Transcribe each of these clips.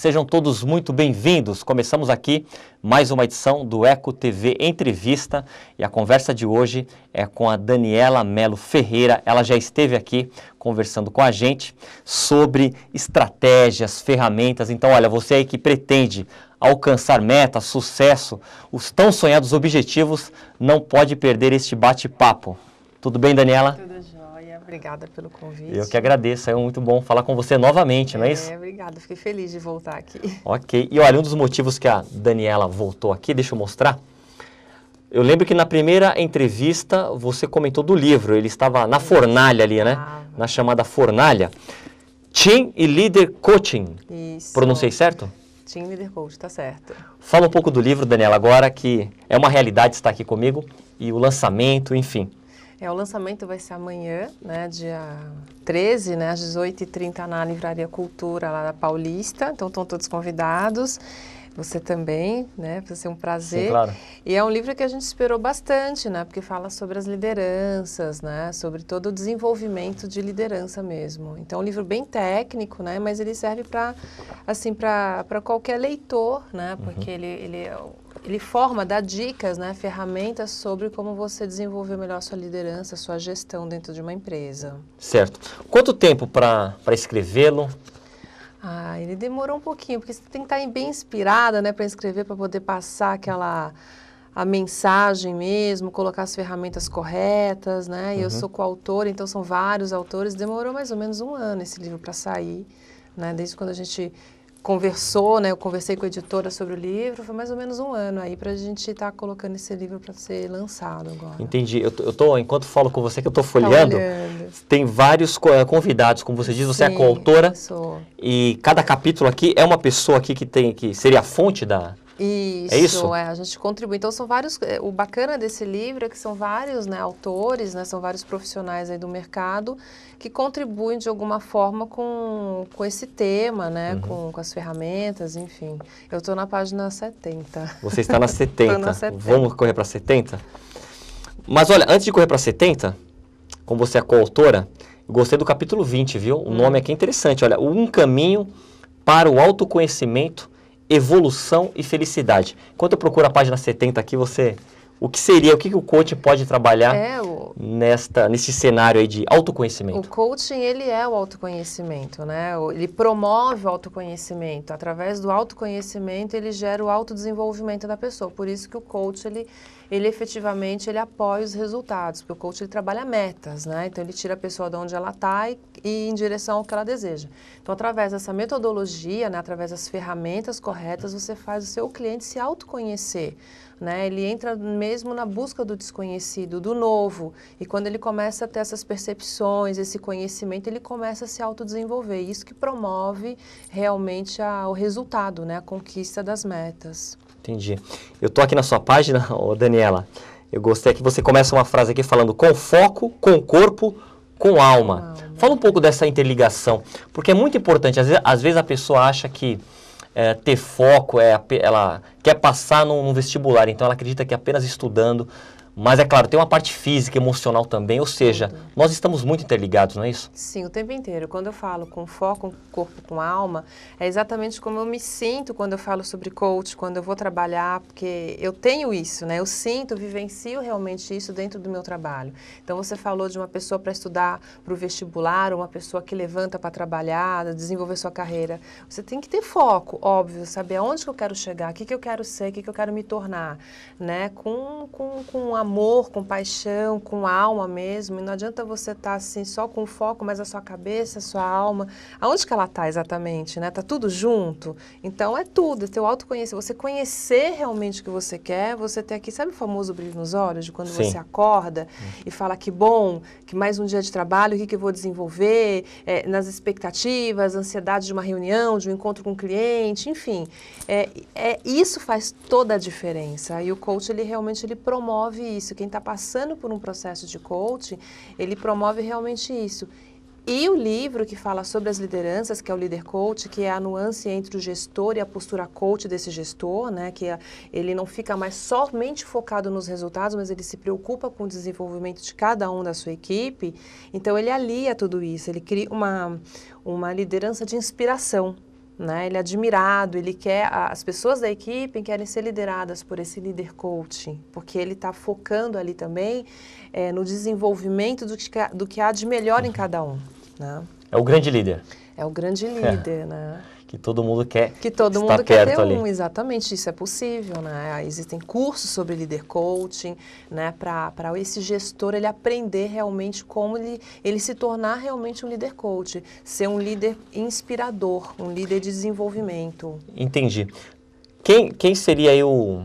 Sejam todos muito bem-vindos. Começamos aqui mais uma edição do Eco TV Entrevista e a conversa de hoje é com a Daniela Melo Ferreira. Ela já esteve aqui conversando com a gente sobre estratégias, ferramentas. Então, olha, você aí que pretende alcançar metas, sucesso, os tão sonhados objetivos, não pode perder este bate-papo. Tudo bem, Daniela? Tudo Obrigada pelo convite. Eu que agradeço, é muito bom falar com você novamente, não é, é isso? É, obrigada, fiquei feliz de voltar aqui. Ok, e olha, um dos motivos que a Daniela voltou aqui, deixa eu mostrar. Eu lembro que na primeira entrevista você comentou do livro, ele estava na fornalha ali, né? Na chamada fornalha. Team e Leader Coaching. Isso. Pronunciei certo? Team Leader Coach, tá certo. Fala um pouco do livro, Daniela, agora que é uma realidade estar aqui comigo e o lançamento, enfim. É, o lançamento vai ser amanhã, né, dia 13, né, às 18h30 na Livraria Cultura, lá da Paulista. Então, estão todos convidados. Você também, né? Vai ser um prazer. Sim, claro. E é um livro que a gente esperou bastante, né? Porque fala sobre as lideranças, né? Sobre todo o desenvolvimento de liderança mesmo. Então, é um livro bem técnico, né? Mas ele serve para, assim, para qualquer leitor, né? Porque uhum. ele, ele é ele forma, dá dicas, né, ferramentas sobre como você desenvolver melhor sua liderança, sua gestão dentro de uma empresa. Certo. Quanto tempo para escrevê-lo? Ah, ele demorou um pouquinho, porque você tem que estar bem inspirada, né, para escrever, para poder passar aquela a mensagem mesmo, colocar as ferramentas corretas, né? uhum. eu sou coautora, então são vários autores. Demorou mais ou menos um ano esse livro para sair, né? Desde quando a gente conversou, né? Eu conversei com a editora sobre o livro, foi mais ou menos um ano aí para a gente estar tá colocando esse livro para ser lançado agora. Entendi. Eu, eu enquanto falo com você que eu tô tá folheando, tá tem vários eh, convidados, como você diz, você é Sim, é coautora. Sou. E cada capítulo aqui é uma pessoa aqui que tem que seria a fonte da isso, é isso? É, a gente contribui. Então são vários, é, o bacana desse livro é que são vários né, autores, né, são vários profissionais aí do mercado que contribuem de alguma forma com, com esse tema, né, uhum. com, com as ferramentas, enfim. Eu estou na página 70. Você está na 70. na 70. Vamos correr para 70? Mas olha, antes de correr para 70, como você é coautora, gostei do capítulo 20, viu? O hum. nome aqui é interessante, olha, Um Caminho para o Autoconhecimento evolução e felicidade. Enquanto eu procuro a página 70 aqui, você. O que seria, o que o coaching pode trabalhar é o... nesta, nesse cenário aí de autoconhecimento? O coaching, ele é o autoconhecimento, né? Ele promove o autoconhecimento. Através do autoconhecimento, ele gera o autodesenvolvimento da pessoa. Por isso que o coach, ele ele efetivamente ele apoia os resultados, porque o coach ele trabalha metas, né? Então ele tira a pessoa de onde ela está e, e em direção ao que ela deseja. Então através dessa metodologia, né, através das ferramentas corretas, você faz o seu cliente se autoconhecer, né? Ele entra mesmo na busca do desconhecido, do novo, e quando ele começa a ter essas percepções, esse conhecimento, ele começa a se autodesenvolver. Isso que promove realmente a, o resultado, né? A conquista das metas. Entendi. Eu estou aqui na sua página, ô Daniela. Eu gostei que você começa uma frase aqui falando com foco, com corpo, com alma. alma. Fala um pouco dessa interligação, porque é muito importante. Às vezes, às vezes a pessoa acha que é, ter foco, é, ela quer passar num, num, vestibular, então ela acredita que apenas estudando mas é claro, tem uma parte física, emocional também, ou seja, nós estamos muito interligados, não é isso? Sim, o tempo inteiro. Quando eu falo com foco, com corpo, com alma, é exatamente como eu me sinto quando eu falo sobre coach, quando eu vou trabalhar, porque eu tenho isso, né? Eu sinto, vivencio realmente isso dentro do meu trabalho. Então você falou de uma pessoa para estudar para o vestibular, uma pessoa que levanta para trabalhar, desenvolver sua carreira. Você tem que ter foco, óbvio, saber aonde que eu quero chegar, o que, que eu quero ser, o que, que eu quero me tornar, né? Com, com, com amor, com paixão, com alma mesmo. E não adianta você estar tá, assim só com foco, mas a sua cabeça, a sua alma, aonde que ela está exatamente, né? Tá tudo junto. Então é tudo, é teu autoconhecimento, você conhecer realmente o que você quer, você ter aqui, sabe o famoso brilho nos olhos de quando Sim. você acorda e fala que bom, que mais um dia de trabalho, o que, que eu vou desenvolver, é, nas expectativas, ansiedade de uma reunião, de um encontro com um cliente, enfim, é, é isso faz toda a diferença. E o coach ele realmente ele promove isso. Quem está passando por um processo de coaching, ele promove realmente isso. E o livro que fala sobre as lideranças, que é o Líder Coach, que é a nuance entre o gestor e a postura coach desse gestor, né? Que é, ele não fica mais somente focado nos resultados, mas ele se preocupa com o desenvolvimento de cada um da sua equipe. Então ele alia tudo isso, ele cria uma, uma liderança de inspiração, né? Ele é admirado, ele quer as pessoas da equipe querem ser lideradas por esse líder coaching, porque ele está focando ali também é, no desenvolvimento do que, do que há de melhor em uhum. cada um. Né? É o grande líder. É o grande líder, é. né? que todo mundo quer que todo estar mundo quer ter ali. um exatamente isso é possível né existem cursos sobre líder coaching né para esse gestor ele aprender realmente como ele, ele se tornar realmente um líder coach ser um líder inspirador um líder de desenvolvimento entendi quem, quem seria aí o,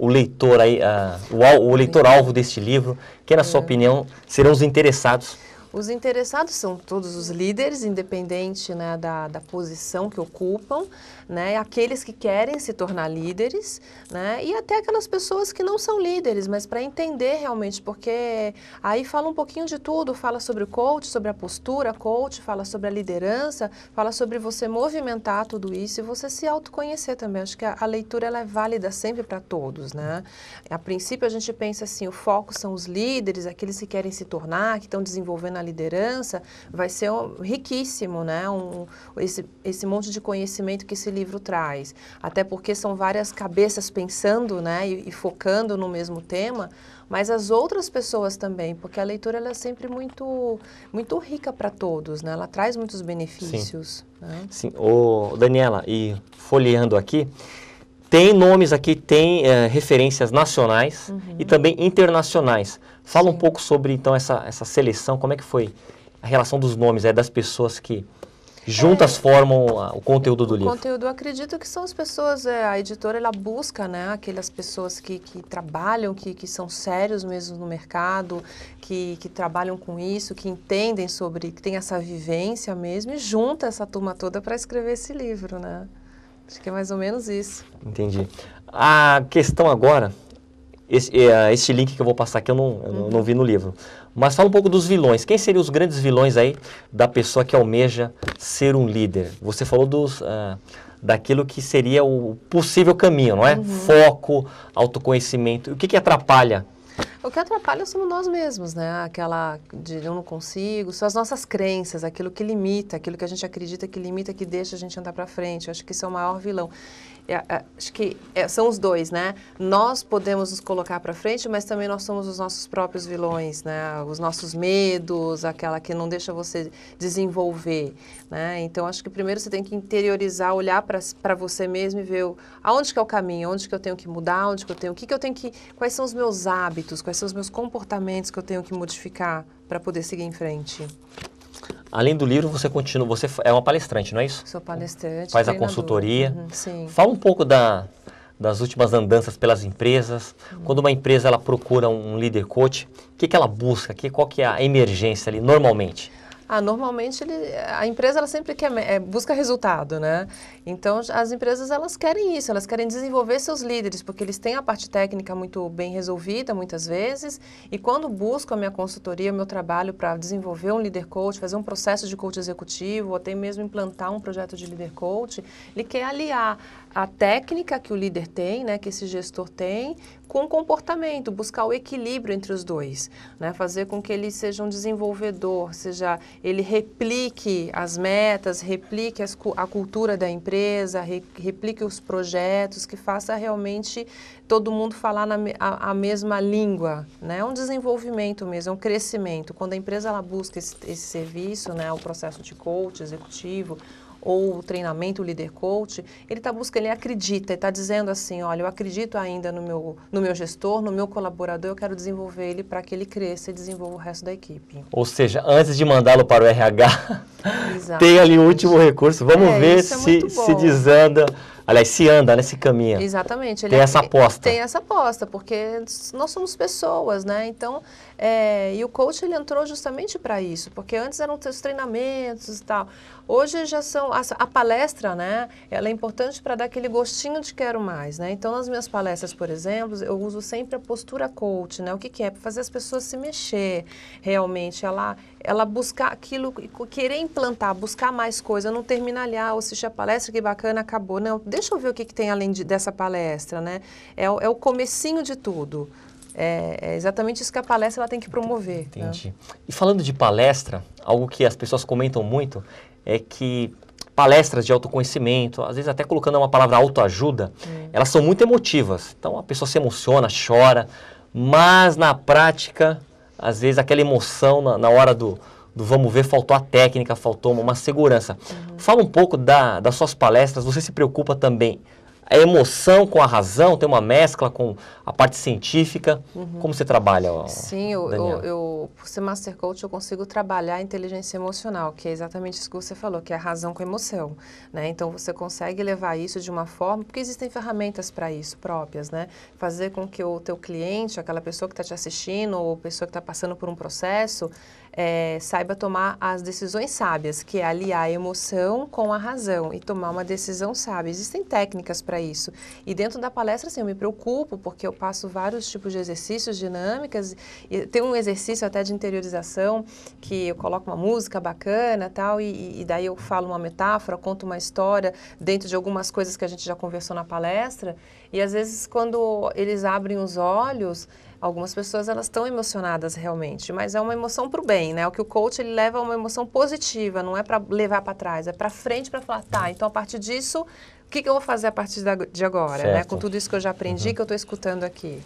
o leitor aí ah, o, o leitor alvo deste livro quem na sua é. opinião serão os interessados os interessados são todos os líderes, independente né, da, da posição que ocupam, né, aqueles que querem se tornar líderes, né, e até aquelas pessoas que não são líderes, mas para entender realmente, porque aí fala um pouquinho de tudo, fala sobre o coach, sobre a postura coach, fala sobre a liderança, fala sobre você movimentar tudo isso e você se autoconhecer também. Acho que a, a leitura ela é válida sempre para todos, né? A princípio a gente pensa assim, o foco são os líderes, aqueles que querem se tornar, que estão desenvolvendo na liderança, vai ser riquíssimo, né? Um, esse, esse monte de conhecimento que esse livro traz. Até porque são várias cabeças pensando, né? E, e focando no mesmo tema, mas as outras pessoas também, porque a leitura ela é sempre muito, muito rica para todos, né? Ela traz muitos benefícios. Sim. Né? Sim. Ô, Daniela, e folheando aqui, tem nomes aqui, tem é, referências nacionais uhum. e também internacionais. Fala Sim. um pouco sobre, então, essa, essa seleção, como é que foi a relação dos nomes, é, das pessoas que juntas é, formam a, o conteúdo do o livro? O conteúdo, eu acredito que são as pessoas, é, a editora, ela busca, né, aquelas pessoas que, que trabalham, que, que são sérios mesmo no mercado, que, que trabalham com isso, que entendem sobre, que tem essa vivência mesmo e junta essa turma toda para escrever esse livro, né? Acho que é mais ou menos isso. Entendi. A questão agora, esse, é, esse link que eu vou passar aqui eu, não, eu uhum. não vi no livro. Mas fala um pouco dos vilões. Quem seriam os grandes vilões aí da pessoa que almeja ser um líder? Você falou dos, uh, daquilo que seria o possível caminho, não é? Uhum. Foco, autoconhecimento. O que, que atrapalha o que atrapalha somos nós mesmos, né? Aquela de eu não consigo, são as nossas crenças, aquilo que limita, aquilo que a gente acredita que limita, que deixa a gente andar para frente. Eu acho que isso é o maior vilão. É, é, acho que é, são os dois, né? Nós podemos nos colocar para frente, mas também nós somos os nossos próprios vilões, né? Os nossos medos, aquela que não deixa você desenvolver, né? Então acho que primeiro você tem que interiorizar, olhar para você mesmo e ver o, aonde que é o caminho, onde que eu tenho que mudar, onde que eu tenho, o que que eu tenho que, quais são os meus hábitos, quais são os meus comportamentos que eu tenho que modificar para poder seguir em frente. Além do livro, você continua, você é uma palestrante, não é isso? Sou palestrante. Faz a consultoria. Uhum, sim. Fala um pouco da, das últimas andanças pelas empresas. Uhum. Quando uma empresa ela procura um líder coach, o que, que ela busca? Que, qual que é a emergência ali normalmente? Ah, normalmente ele, a empresa ela sempre quer, é, busca resultado, né? Então as empresas elas querem isso, elas querem desenvolver seus líderes, porque eles têm a parte técnica muito bem resolvida muitas vezes. E quando busco a minha consultoria, o meu trabalho para desenvolver um líder coach, fazer um processo de coach executivo, ou até mesmo implantar um projeto de líder coach, ele quer aliar a técnica que o líder tem, né, que esse gestor tem, com o comportamento, buscar o equilíbrio entre os dois, né, fazer com que ele seja um desenvolvedor, seja ele replique as metas, replique as, a cultura da empresa, re, replique os projetos, que faça realmente todo mundo falar na, a, a, mesma língua. Né? É um desenvolvimento mesmo, é um crescimento. Quando a empresa ela busca esse, esse serviço, né, o processo de coach executivo, ou o treinamento, o líder coach, ele está buscando, ele acredita, ele está dizendo assim, olha, eu acredito ainda no meu, no meu gestor, no meu colaborador, eu quero desenvolver ele para que ele cresça e desenvolva o resto da equipe. Ou seja, antes de mandá-lo para o RH, tem ali o último recurso, vamos é, ver é se, se desanda Aliás, se anda, né? Se caminha. Exatamente. Ele tem é, essa aposta. Tem essa aposta, porque nós somos pessoas, né? Então, é, e o coach ele entrou justamente para isso, porque antes eram os treinamentos e tal. Hoje já são a, a palestra, né? Ela é importante para dar aquele gostinho de quero mais, né? Então, nas minhas palestras, por exemplo, eu uso sempre a postura coach, né? O que, que é? Para fazer as pessoas se mexer realmente. Ela ela buscar aquilo, querer implantar, buscar mais coisa, não terminar ali, ah, assisti a palestra, que bacana, acabou. Não, deixa eu ver o que, que tem além de, dessa palestra, né? É, é o comecinho de tudo. É, é, exatamente isso que a palestra ela tem que promover. Né? Entendi. Né? E falando de palestra, algo que as pessoas comentam muito é que palestras de autoconhecimento, às vezes até colocando uma palavra autoajuda, hum. elas são muito emotivas. Então a pessoa se emociona, chora, mas na prática às vezes aquela emoção na, na hora do, do vamos ver, faltou a técnica, faltou uma, segurança. Uhum. Fala um pouco da, das suas palestras, você se preocupa também a emoção com a razão, tem uma mescla com a parte científica. Uhum. Como você trabalha? Sim, eu, eu, eu, por ser Master Coach, eu consigo trabalhar a inteligência emocional, que é exatamente isso que você falou, que é a razão com a emoção. Né? Então, você consegue levar isso de uma forma, porque existem ferramentas para isso próprias, né? Fazer com que o teu cliente, aquela pessoa que está te assistindo ou pessoa que está passando por um processo, é, saiba tomar as decisões sábias, que é aliar a emoção com a razão e tomar uma decisão sábia. Existem técnicas para isso. E dentro da palestra, assim, eu me preocupo porque eu passo vários tipos de exercícios, dinâmicas. E tem um exercício até de interiorização que eu coloco uma música bacana tal, e, e daí eu falo uma metáfora, conto uma história dentro de algumas coisas que a gente já conversou na palestra. E às vezes quando eles abrem os olhos, algumas pessoas elas estão emocionadas realmente, mas é uma emoção para o bem, né? O que o coach ele leva é uma emoção positiva, não é para levar para trás, é para frente para falar, tá, então a partir disso o que, que eu vou fazer a partir de agora, né? certo. né? Com tudo isso que eu já aprendi, uhum. que eu estou escutando aqui.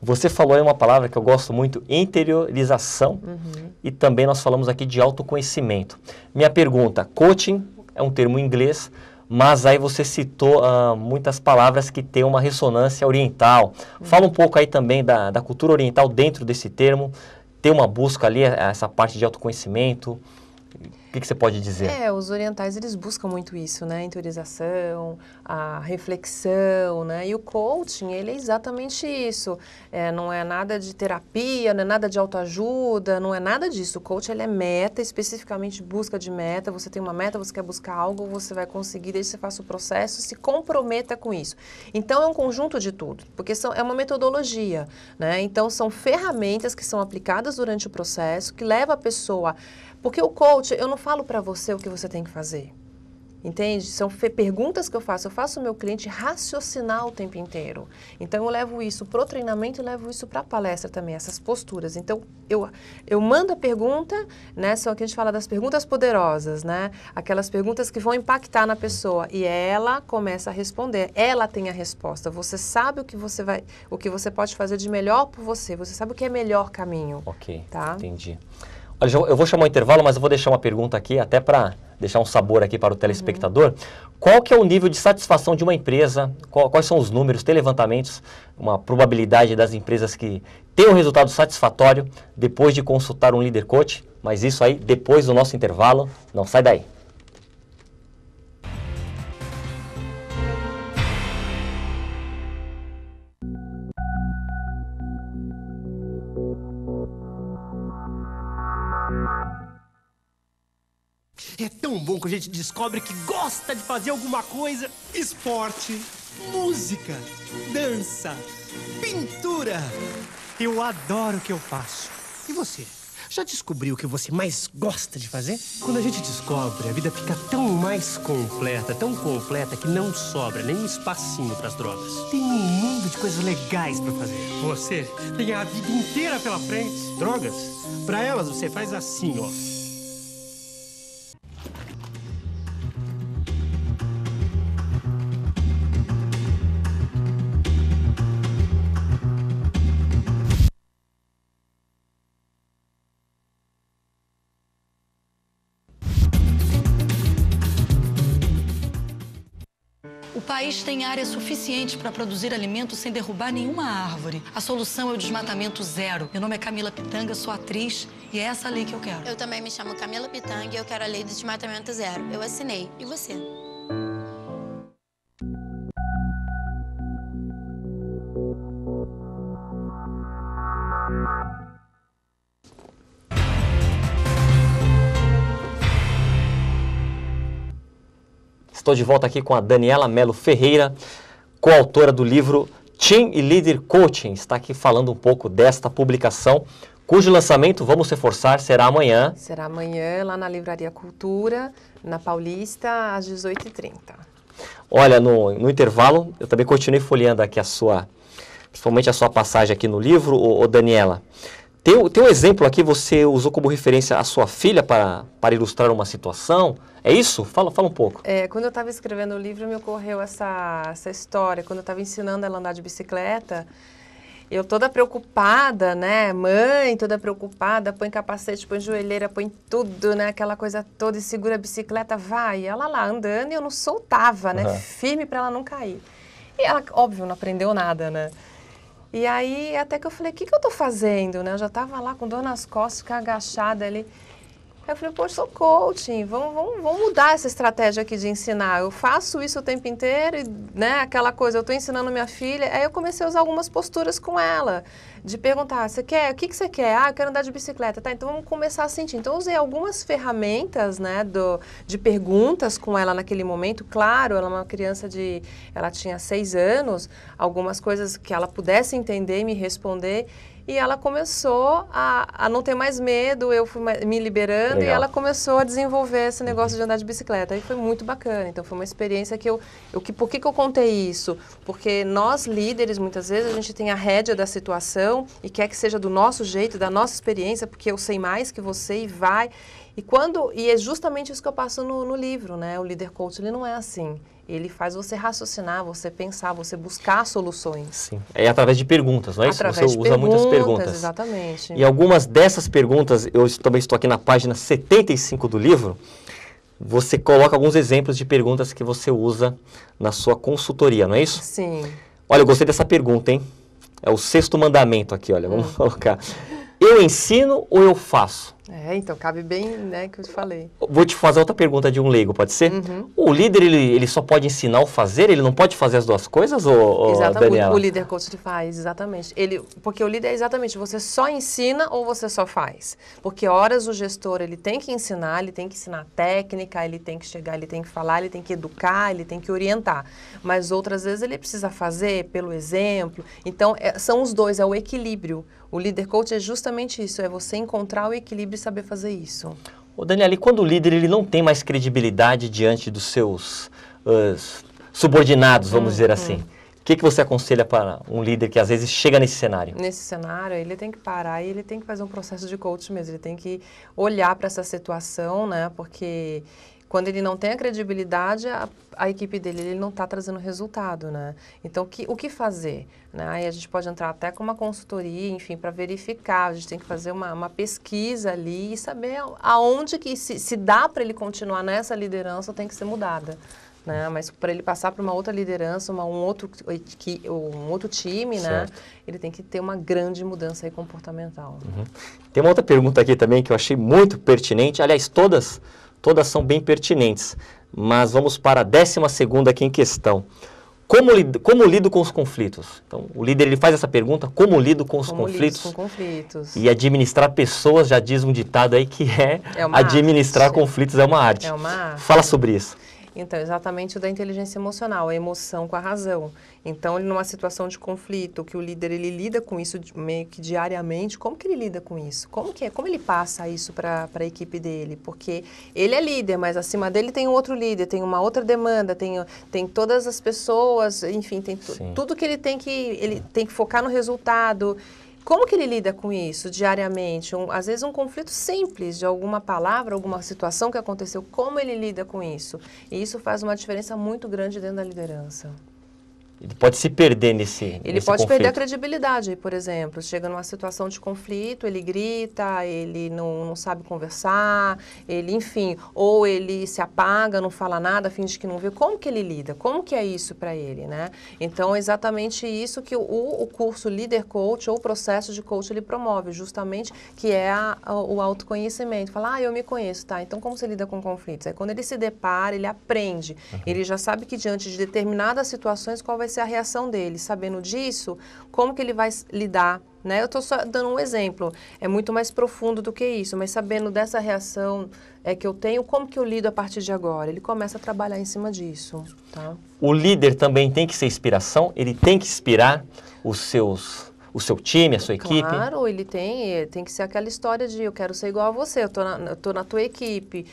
Você falou aí uma palavra que eu gosto muito, interiorização, uhum. e também nós falamos aqui de autoconhecimento. Minha pergunta, coaching é um termo em inglês, mas aí você citou uh, muitas palavras que têm uma ressonância oriental. Uhum. Fala um pouco aí também da, da cultura oriental dentro desse termo, tem uma busca ali, eh, essa parte de autoconhecimento. O que, que, você pode dizer? É, os orientais eles buscam muito isso, né? A interiorização, a reflexão, né? E o coaching, ele é exatamente isso. É, não é nada de terapia, não é nada de autoajuda, não é nada disso. O coaching, ele é meta, especificamente busca de meta. Você tem uma meta, você quer buscar algo, você vai conseguir, desde que você faça o processo, se comprometa com isso. Então, é um conjunto de tudo, porque são, é uma metodologia, né? Então, são ferramentas que são aplicadas durante o processo, que leva a pessoa porque o coach, eu não falo para você o que você tem que fazer. Entende? São perguntas que eu faço. Eu faço o meu cliente raciocinar o tempo inteiro. Então, eu levo isso para o treinamento e levo isso para a palestra também, essas posturas. Então, eu, eu mando a pergunta, né? São que a gente fala das perguntas poderosas, né? Aquelas perguntas que vão impactar na pessoa. E ela começa a responder. Ela tem a resposta. Você sabe o que você vai, o que você pode fazer de melhor por você. Você sabe o que é melhor caminho. Ok. Tá? Entendi eu vou chamar o intervalo, mas eu vou deixar uma pergunta aqui, até para deixar um sabor aqui para o telespectador. Uhum. Qual que é o nível de satisfação de uma empresa? Qual, quais são os números, tem levantamentos, uma probabilidade das empresas que têm um resultado satisfatório depois de consultar um líder coach? Mas isso aí depois do nosso intervalo, não sai daí. pouco a gente descobre que gosta de fazer alguma coisa. Esporte, música, dança, pintura. Eu adoro o que eu faço. E você? Já descobriu o que você mais gosta de fazer? Quando a gente descobre, a vida fica tão mais completa, tão completa que não sobra nem um espacinho para as drogas. Tem um mundo de coisas legais para fazer. Você tem a vida inteira pela frente. Drogas? Para elas você faz assim, ó. país tem área suficiente para produzir alimentos sem derrubar nenhuma árvore. A solução é o desmatamento zero. Meu nome é Camila Pitanga, sou atriz e é essa lei que eu quero. Eu também me chamo Camila Pitanga e eu quero a lei do desmatamento zero. Eu assinei. E você? Estou de volta aqui com a Daniela Melo Ferreira, coautora do livro Team e Leader Coaching. Está aqui falando um pouco desta publicação, cujo lançamento, vamos reforçar, será amanhã. Será amanhã, lá na Livraria Cultura, na Paulista, às 18h30. Olha, no, no intervalo, eu também continuei folheando aqui a sua, principalmente a sua passagem aqui no livro, ô, ô Daniela. Tem, tem um exemplo aqui, você usou como referência a sua filha para, para ilustrar uma situação. É isso? Fala, fala um pouco. É, quando eu estava escrevendo o livro, me ocorreu essa, essa história. Quando eu estava ensinando ela a andar de bicicleta, eu toda preocupada, né? Mãe toda preocupada, põe capacete, põe joelheira, põe tudo, né? Aquela coisa toda e segura a bicicleta, vai. E ela lá andando e eu não soltava, né? Uhum. Firme para ela não cair. E ela, óbvio, não aprendeu nada, né? E aí até que eu falei, o que, que eu tô fazendo, né? Eu já tava lá com dor nas costas, ficar agachada ali. Aí eu falei, pô, sou coaching, vamos, vamos, vamos mudar essa estratégia aqui de ensinar. Eu faço isso o tempo inteiro, e, né, aquela coisa, eu estou ensinando minha filha. Aí eu comecei a usar algumas posturas com ela, de perguntar, você quer, o que, que você quer? Ah, eu quero andar de bicicleta. Tá, então vamos começar a sentir. Então eu usei algumas ferramentas, né, do, de perguntas com ela naquele momento. Claro, ela é uma criança de, ela tinha seis anos, algumas coisas que ela pudesse entender e me responder e ela começou a, a não ter mais medo, eu fui me liberando Legal. e ela começou a desenvolver esse uhum. negócio de andar de bicicleta. E foi muito bacana. Então foi uma experiência que eu. eu que, por que, que eu contei isso? Porque nós, líderes, muitas vezes, a gente tem a rédea da situação e quer que seja do nosso jeito, da nossa experiência, porque eu sei mais que você e vai. E quando. E é justamente isso que eu passo no, no livro, né? O líder coach ele não é assim ele faz você raciocinar, você pensar, você buscar soluções. Sim. É através de perguntas, não é através isso? Você usa perguntas, muitas perguntas. Exatamente. E algumas dessas perguntas, eu também estou aqui na página 75 do livro, você coloca alguns exemplos de perguntas que você usa na sua consultoria, não é isso? Sim. Olha, eu gostei dessa pergunta, hein? É o sexto mandamento aqui, olha, vamos hum. colocar. Eu ensino ou eu faço? É, então cabe bem, né, que eu te falei. Vou te fazer outra pergunta de um leigo, pode ser? Uhum. O líder, ele, ele só pode ensinar o fazer? Ele não pode fazer as duas coisas, ou, exatamente. O, o líder coach faz, exatamente. Ele, porque o líder é exatamente, você só ensina ou você só faz. Porque horas o gestor, ele tem que ensinar, ele tem que ensinar técnica, ele tem que chegar, ele tem que falar, ele tem que educar, ele tem que orientar. Mas outras vezes ele precisa fazer pelo exemplo. Então, é, são os dois, é o equilíbrio. O líder coach é justamente isso, é você encontrar o equilíbrio saber fazer isso. O e quando o líder ele não tem mais credibilidade diante dos seus uh, subordinados, vamos dizer uhum. assim, o que, que você aconselha para um líder que às vezes chega nesse cenário? Nesse cenário, ele tem que parar e ele tem que fazer um processo de coaching mesmo, ele tem que olhar para essa situação, né? Porque quando ele não tem a credibilidade, a, a equipe dele ele não está trazendo resultado, né? Então, que, o que fazer? Né? Aí a gente pode entrar até com uma consultoria, enfim, para verificar. A gente tem que fazer uma, uma pesquisa ali e saber aonde que se, se dá para ele continuar nessa liderança ou tem que ser mudada. Né? Mas para ele passar para uma outra liderança, uma, um, outro, um outro time, né? ele tem que ter uma grande mudança comportamental. Uhum. Tem uma outra pergunta aqui também que eu achei muito pertinente, aliás, todas todas são bem pertinentes, mas vamos para a décima segunda aqui em questão. Como lido, como lido com os conflitos? Então, o líder ele faz essa pergunta, como lido com os como conflitos? Lido com conflitos? E administrar pessoas, já diz um ditado aí que é, é administrar arte. conflitos é uma arte. É uma arte. Fala sobre isso. Então, exatamente o da inteligência emocional, a emoção com a razão. Então, ele numa situação de conflito, que o líder ele lida com isso meio que diariamente, como que ele lida com isso? Como que é? Como ele passa isso para a equipe dele? Porque ele é líder, mas acima dele tem um outro líder, tem uma outra demanda, tem, tem todas as pessoas, enfim, tem tudo que ele tem que ele tem que focar no resultado. Como que ele lida com isso diariamente? Um, às vezes um conflito simples de alguma palavra, alguma situação que aconteceu, como ele lida com isso? E isso faz uma diferença muito grande dentro da liderança. Ele pode se perder nesse Ele nesse pode conflito. perder a credibilidade, por exemplo. Chega numa situação de conflito, ele grita, ele não, não sabe conversar, ele, enfim, ou ele se apaga, não fala nada, finge que não viu. Como que ele lida? Como que é isso para ele, né? Então, é exatamente isso que o, o curso Líder Coach ou o processo de coach ele promove, justamente que é a, o autoconhecimento. Falar, ah, eu me conheço, tá? Então, como você lida com conflitos? É quando ele se depara, ele aprende, uhum. ele já sabe que diante de determinadas situações qual vai ser a reação dele. Sabendo disso, como que ele vai lidar, né? Eu estou só dando um exemplo, é muito mais profundo do que isso, mas sabendo dessa reação é, que eu tenho, como que eu lido a partir de agora? Ele começa a trabalhar em cima disso, tá? O líder também tem que ser inspiração, ele tem que inspirar os seus o seu time, a sua equipe? Claro, ele tem, eh, tem que ser aquela história de eu quero ser igual a você, eu estou na, eu tô na tua equipe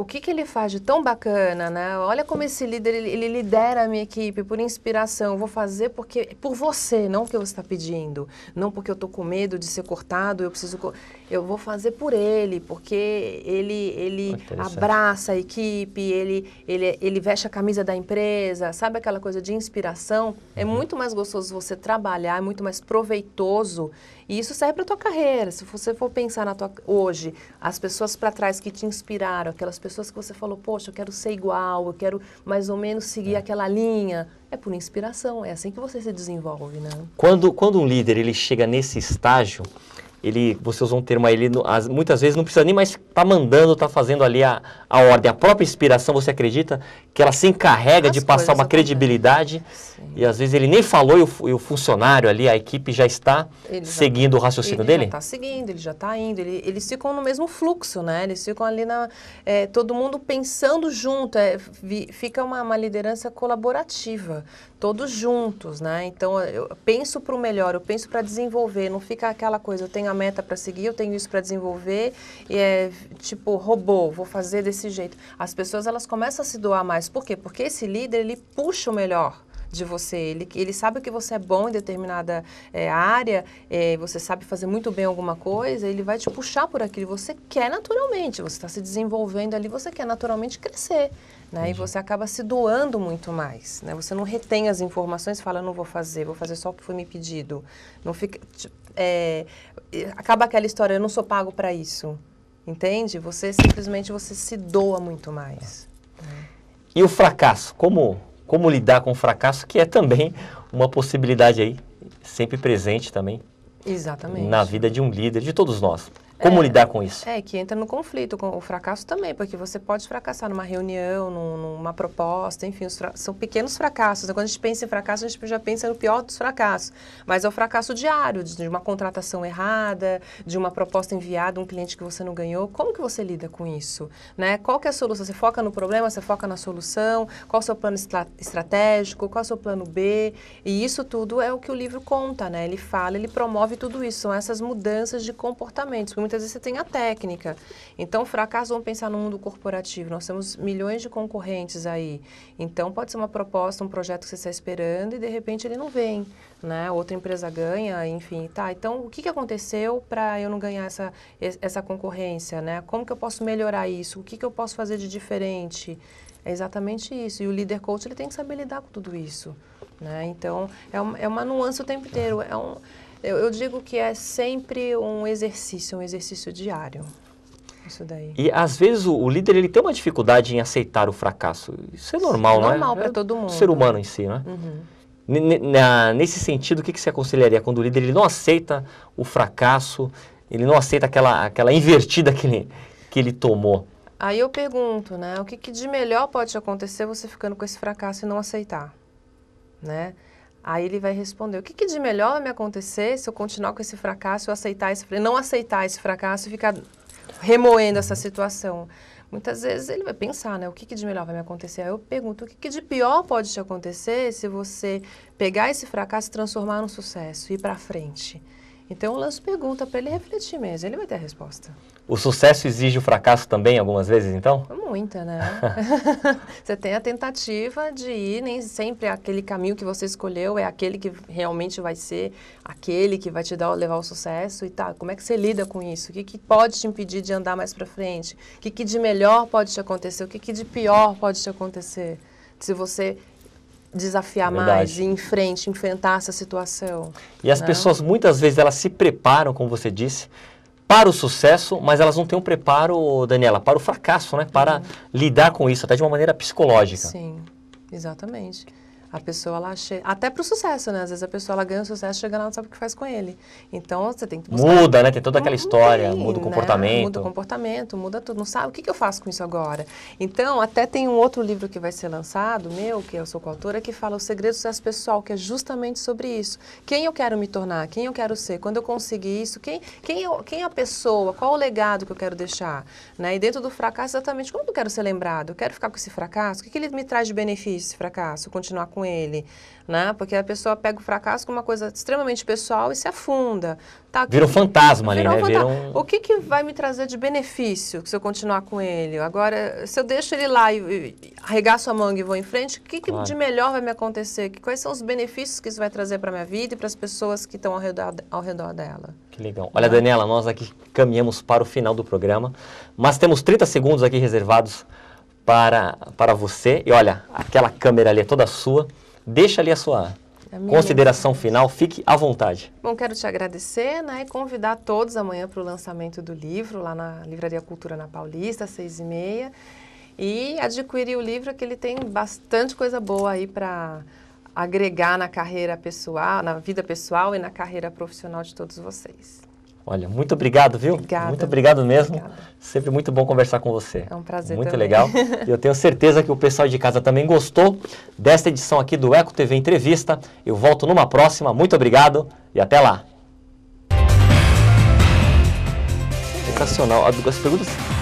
o que, que ele faz de tão bacana, né? Olha como esse líder, ele, ele lidera a minha equipe por inspiração. Eu vou fazer porque por você, não porque que você está pedindo. Não porque eu estou com medo de ser cortado, eu preciso... eu vou fazer por ele, porque ele, ele abraça a equipe, ele, ele, ele veste a camisa da empresa. Sabe aquela coisa de inspiração? É uhum. É muito mais gostoso você trabalhar, é muito mais proveitoso e isso serve para tua carreira. Se você for pensar na tua hoje, as pessoas para trás que te inspiraram, aquelas pessoas que você falou, poxa, eu quero ser igual, eu quero mais ou menos seguir é. aquela linha, é por inspiração. É assim que você se desenvolve, né? Quando quando um líder ele chega nesse estágio, ele, vocês vão ter termo ele, muitas vezes não precisa nem mais está mandando, está fazendo ali a, a ordem. A própria inspiração, você acredita que ela se encarrega As de passar uma credibilidade Sim. e às vezes ele nem falou e o, e o funcionário ali, a equipe já está seguindo o raciocínio ele dele? Ele já está seguindo, ele já está indo, ele, eles ficam no mesmo fluxo, né? Eles ficam ali na... É, todo mundo pensando junto, é, fica uma, uma liderança colaborativa, todos juntos, né? Então, eu penso para o melhor, eu penso para desenvolver, não fica aquela coisa, eu tenho a meta para seguir, eu tenho isso para desenvolver, e é, tipo, robô, vou fazer desse jeito. As pessoas elas começam a se doar mais. Por quê? Porque esse líder ele puxa o melhor de você. Ele, ele sabe que você é bom em determinada é, área, é, você sabe fazer muito bem alguma coisa, ele vai te puxar por aquilo. Você quer naturalmente, você está se desenvolvendo ali, você quer naturalmente crescer. Né? E você acaba se doando muito mais. Né? Você não retém as informações, fala, não vou fazer, vou fazer só o que foi me pedido. Não fica. É, acaba aquela história, eu não sou pago para isso. Entende? Você simplesmente você se doa muito mais. E o fracasso, como como lidar com o fracasso, que é também uma possibilidade aí sempre presente também. Exatamente. Na vida de um líder, de todos nós. Como é, lidar com isso? É, que entra no conflito com o fracasso também, porque você pode fracassar numa reunião, num, numa proposta, enfim, são pequenos fracassos. Né? Quando a gente pensa em fracasso, a gente já pensa no pior dos fracassos. Mas é o fracasso diário, de uma contratação errada, de uma proposta enviada, um cliente que você não ganhou. Como que você lida com isso? Né? Qual que é a solução? Você foca no problema, você foca na solução? Qual o seu plano estra estratégico? Qual o seu plano B? E isso tudo é o que o livro conta, né? Ele fala, ele promove tudo isso. São essas mudanças de comportamentos muitas vezes você tem a técnica. Então, fracasso, vamos pensar no mundo corporativo. Nós temos milhões de concorrentes aí. Então, pode ser uma proposta, um projeto que você está esperando e de repente ele não vem. Né? Outra empresa ganha, enfim, tá. Então, o que, que aconteceu para eu não ganhar essa, essa concorrência, né? Como que eu posso melhorar isso? O que, que eu posso fazer de diferente? É exatamente isso. E o líder coach ele tem que saber lidar com tudo isso. Né? Então, é uma, é uma nuance o tempo inteiro. É um, eu, eu, digo que é sempre um exercício, um exercício diário. Isso daí. E às vezes o, o líder ele tem uma dificuldade em aceitar o fracasso. Isso é normal, não né? é normal Normal para todo mundo. Ser humano em si, né? Uhum. Na, nesse sentido, o que, que você aconselharia quando o líder ele não aceita o fracasso, ele não aceita aquela, aquela invertida que ele, que ele tomou? Aí eu pergunto, né? O que, que de melhor pode acontecer você ficando com esse fracasso e não aceitar, né? Aí ele vai responder: o que, que, de melhor vai me acontecer se eu continuar com esse fracasso, eu aceitar esse, não aceitar esse fracasso e ficar remoendo essa situação? Muitas vezes ele vai pensar, né? O que, que de melhor vai me acontecer? Aí eu pergunto: o que, que de pior pode te acontecer se você pegar esse fracasso e transformar num sucesso, ir para frente? Então eu lanço pergunta para ele refletir mesmo, ele vai ter a resposta. O sucesso exige o fracasso também, algumas vezes, então? Muita, né? você tem a tentativa de ir, nem sempre é aquele caminho que você escolheu é aquele que realmente vai ser aquele que vai te dar, levar ao sucesso e tá. Como é que você lida com isso? O que, que pode te impedir de andar mais para frente? O que, que de melhor pode te acontecer? O que, que de pior pode te acontecer? Se você desafiar é Verdade. mais, ir em frente, enfrentar essa situação. E as né? pessoas, muitas vezes, elas se preparam, como você disse, para o sucesso, mas elas não têm um preparo, Daniela, para o fracasso, né? Para uhum. lidar com isso, até de uma maneira psicológica. Sim, exatamente. A pessoa, lá che... até pro sucesso, né? Às vezes a pessoa ela ganha o sucesso, chega lá não sabe o que faz com ele. Então você tem que buscar. Muda, né? Tem toda aquela história, Sim, muda o né? comportamento. Né? Muda o comportamento, muda tudo. Não sabe o que, que eu faço com isso agora. Então, até tem um outro livro que vai ser lançado, meu, que eu sou coautora, que fala O Segredo do Sucesso Pessoal, que é justamente sobre isso. Quem eu quero me tornar, quem eu quero ser, quando eu conseguir isso, quem, quem, eu, quem é a pessoa, qual o legado que eu quero deixar. Né? E dentro do fracasso, exatamente como eu quero ser lembrado, eu quero ficar com esse fracasso, o que, que ele me traz de benefício, esse fracasso? Continuar com com ele, né? Porque a pessoa pega o fracasso como uma coisa extremamente pessoal e se afunda. Tá, Vira um fantasma ali, né? Um fantasma. Um... O que, que vai me trazer de benefício se eu continuar com ele? Agora, se eu deixo ele lá e, e arregaço a manga e vou em frente, o que, que claro. de melhor vai me acontecer? Quais são os benefícios que isso vai trazer para minha vida e para as pessoas que estão ao redor, ao redor dela? Que legal. Olha, né? Daniela, nós aqui caminhamos para o final do programa, mas temos 30 segundos aqui reservados para, para você. E olha, aquela câmera ali é toda sua. Deixa ali a sua é consideração final, fique à vontade. Bom, quero te agradecer né, e convidar todos amanhã para o lançamento do livro, lá na Livraria Cultura na Paulista, às seis e meia. E adquirir o livro, que ele tem bastante coisa boa aí para agregar na carreira pessoal, na vida pessoal e na carreira profissional de todos vocês. Olha, muito obrigado, viu? Obrigada. Muito obrigado mesmo. Obrigada. Sempre muito bom conversar com você. É um prazer Muito também. legal. E eu tenho certeza que o pessoal de casa também gostou desta edição aqui do Eco TV Entrevista. Eu volto numa próxima. Muito obrigado e até lá. Educacional. As perguntas